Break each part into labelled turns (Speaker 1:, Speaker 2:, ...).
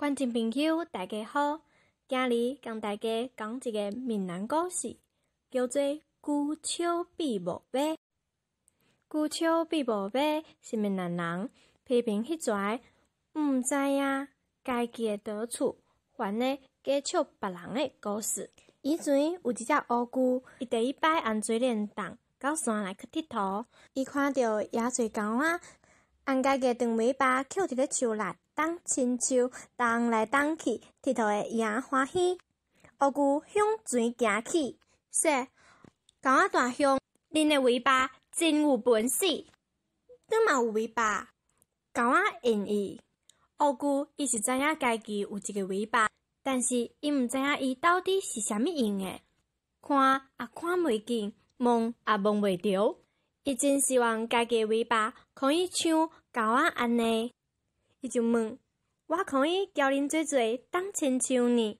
Speaker 1: 观众朋友，大家好！今日跟大家讲一个闽南故事，叫做《孤丘比无马》。孤丘比无马是闽南人批评迄跩毋知影家己的短处，反而加笑别人的故事。以前有一只乌龟，伊第一摆安水练动到山来去佚佗，伊看到野济猴子，按家己长尾巴，捡伫个树内。当亲像荡来荡去，佚佗诶野欢喜。乌龟向前行去，说：“猴仔大兄，恁诶尾巴真有本事，你嘛有尾巴？”猴仔应伊。乌龟伊是知影家己有一个尾巴，但是伊毋知影伊到底是啥物样用看也看袂见，望也望袂着。伊真希望家己尾巴可以像猴仔安尼。伊就问：“我可以交恁做做荡千秋呢？”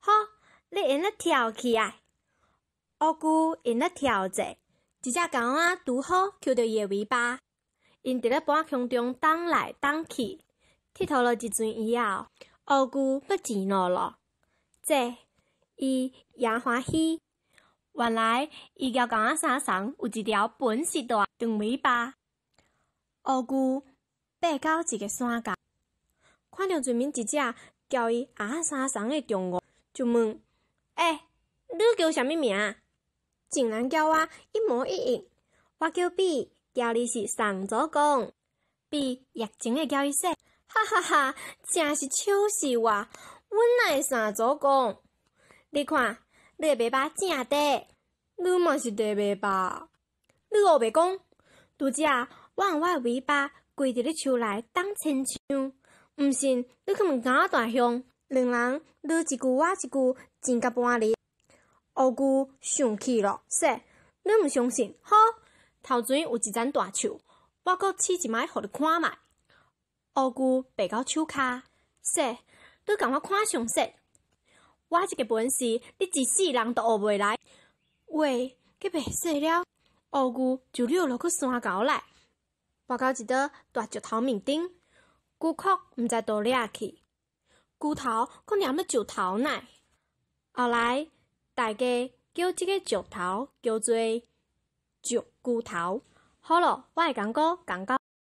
Speaker 1: 好，你现了跳起来。乌龟现了跳一下，一只猴子拄好扣着伊个尾巴，伊伫咧半空中荡来荡去。佚佗了一阵以后，乌龟不钱恼了，这伊很欢喜。原来伊交猴子相同，有一条本事大长尾巴。乌龟。爬到一个山角，看到前面一只叫伊阿相三的动物，就问：“诶，你叫啥物名？竟然叫我一模一样！我叫 B，交你是同族公。” B 热情地交伊说：“哈哈哈，真是笑死我！阮也是同公。你看，你个尾巴正短，你嘛是地尾巴。你后白讲，读者望我尾巴。”跪伫咧树内，当亲像。毋信，你去问狗大兄。两人你一句，我一句，争甲半日。乌龟生气了，说：“你毋相信？好，头前有一盏大树，我搁试一卖，互你看卖。”乌龟爬到树骹，说：“你甲我看详说，我一个本事，你一世人都学袂来。”话计白说了，乌龟就溜落去山沟内。挂到一块大石头面顶，骨壳毋知倒了去，骨头搁黏伫石头内。后来大家叫这个石头叫做“石骨头”。好了，我的感觉讲到。